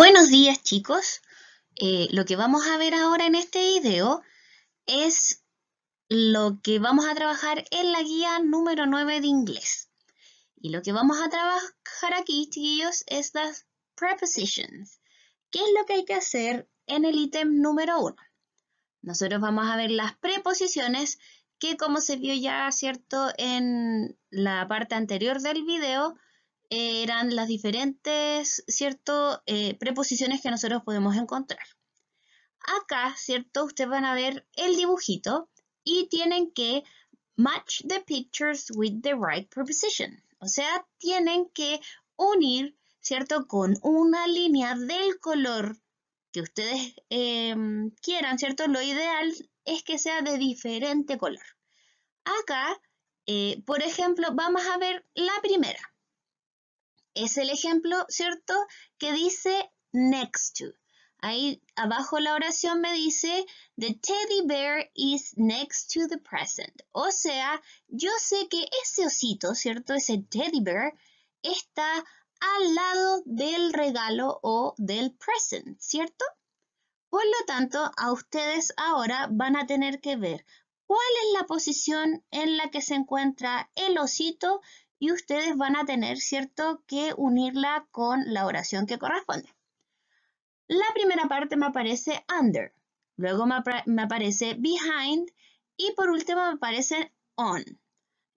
Buenos días chicos, eh, lo que vamos a ver ahora en este video es lo que vamos a trabajar en la guía número 9 de inglés. Y lo que vamos a trabajar aquí, chiquillos, es las prepositions. ¿Qué es lo que hay que hacer en el ítem número 1? Nosotros vamos a ver las preposiciones que como se vio ya, ¿cierto?, en la parte anterior del video, eran las diferentes, ¿cierto?, eh, preposiciones que nosotros podemos encontrar. Acá, ¿cierto?, ustedes van a ver el dibujito y tienen que match the pictures with the right preposition. O sea, tienen que unir, ¿cierto?, con una línea del color que ustedes eh, quieran, ¿cierto? Lo ideal es que sea de diferente color. Acá, eh, por ejemplo, vamos a ver la primera es el ejemplo, ¿cierto? Que dice next to. Ahí abajo la oración me dice, the teddy bear is next to the present. O sea, yo sé que ese osito, ¿cierto? Ese teddy bear está al lado del regalo o del present, ¿cierto? Por lo tanto, a ustedes ahora van a tener que ver cuál es la posición en la que se encuentra el osito y ustedes van a tener, ¿cierto?, que unirla con la oración que corresponde. La primera parte me aparece under, luego me, aparece behind y por último me aparece on.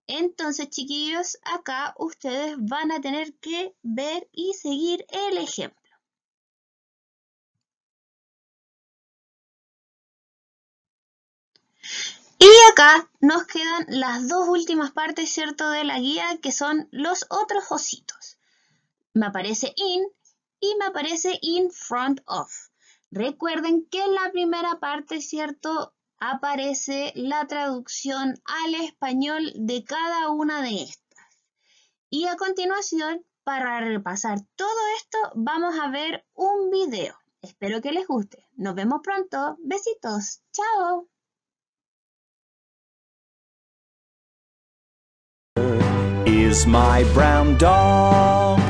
Entonces, chiquillos, acá ustedes van a tener que ver y seguir el ejemplo. Y acá nos quedan las dos últimas partes, ¿cierto?, de la guía, que son los otros ositos. Me aparece in y me aparece in front of. Recuerden que en la primera parte, ¿cierto?, aparece la traducción al español de cada una de estas. Y a continuación, para repasar todo esto, vamos a ver un video. Espero que les guste. Nos vemos pronto. Besitos. Chao. is my brown dog.